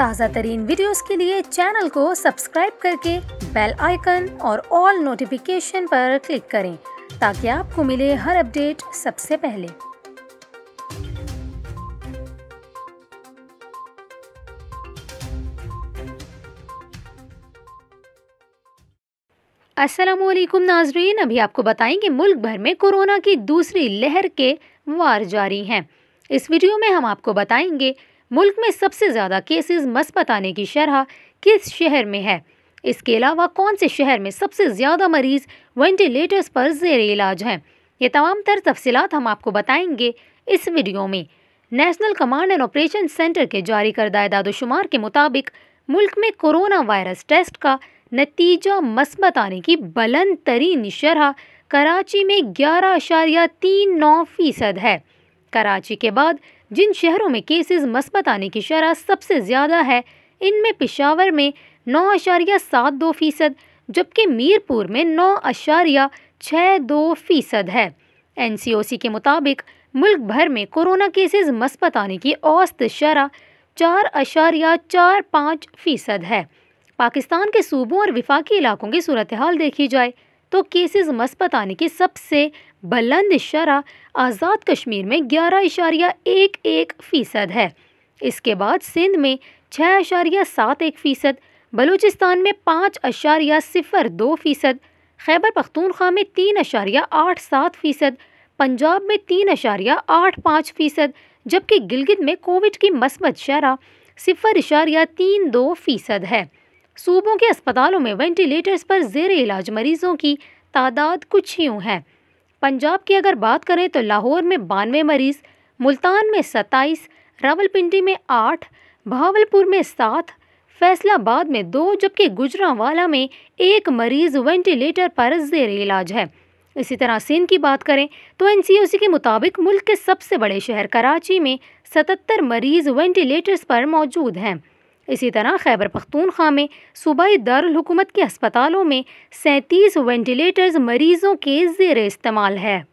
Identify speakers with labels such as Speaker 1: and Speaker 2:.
Speaker 1: ताज़ा तरीन वीडियो के लिए चैनल को सब्सक्राइब करके बेल आइकन और ऑल नोटिफिकेशन पर क्लिक करें ताकि आपको मिले हर अपडेट सबसे पहले असलम नाजरीन अभी आपको बताएंगे मुल्क भर में कोरोना की दूसरी लहर के वार जारी हैं इस वीडियो में हम आपको बताएंगे मुल्क में सबसे ज़्यादा केसेस मस्बत आने की शरह किस शहर में है इसके अलावा कौन से शहर में सबसे ज़्यादा मरीज़ वेंटिलेटर्स पर जेर इलाज हैं ये तमाम तर तफसलत हम आपको बताएंगे इस वीडियो में national command and operation centre के जारी करदा दादोशुमार के मुताबिक मुल्क में कोरोना वायरस टेस्ट का नतीजा मस्बत आने की बुलंद तरीन शरह कराची में ग्यारह अशारिया तीन नौ फ़ीसद है कराची के बाद जिन शहरों में केसेस मस्बत आने की शरह सबसे ज़्यादा है इनमें पिशावर में नौ अशारिया सात दो फ़ीसद जबकि मीरपुर में नौ अशारिया छः दो फ़ीसद है एन सी ओ सी के मुताबिक मुल्क भर में कोरोना केसेस मस्बत आने की औसत शरह चार अशारिया चार पाँच फ़ीसद है पाकिस्तान के सूबों और विफाकी इलाकों की सूरत हाल देखी जाए तो केसेस आने की सबसे बुलंद शरह आज़ाद कश्मीर में ग्यारह इशारिया एक एक फ़ीसद है इसके बाद सिंध में छः अशारिया सात एक फ़ीसद बलूचिस्तान में पाँच अशारिया सिफर दो फ़ीसद खैबर पख्तूनख्वा में तीन अशारिया आठ सात फ़ीसद पंजाब में तीन अशारिया आठ पाँच फ़ीसद जबकि गिलगित में कोविड की मस्बत शरह सिफर इशारिया तीन दो फ़ीसद है सूबों के अस्पतालों में वेंटिलेटर्स पर जेर इलाज मरीजों की तादाद कुछ यूँ है पंजाब की अगर बात करें तो लाहौर में बानवे मरीज़ मुल्तान में सत्ताईस रावलपिंडी में आठ भावलपुर में सात फैसलाबाद में दो जबकि गुजरावाला में एक मरीज वेंटिलेटर पर जेर इलाज है इसी तरह सिंध की बात करें तो एन के मुताबिक मुल्क के सबसे बड़े शहर कराची में सतर मरीज वेंटिलेटर्स पर मौजूद हैं इसी तरह खैबर पख्तूनख्वा में सूबाई दारकूमत के अस्पतालों में सैंतीस वेंटिलेटर्स मरीज़ों के जेर इस्तेमाल है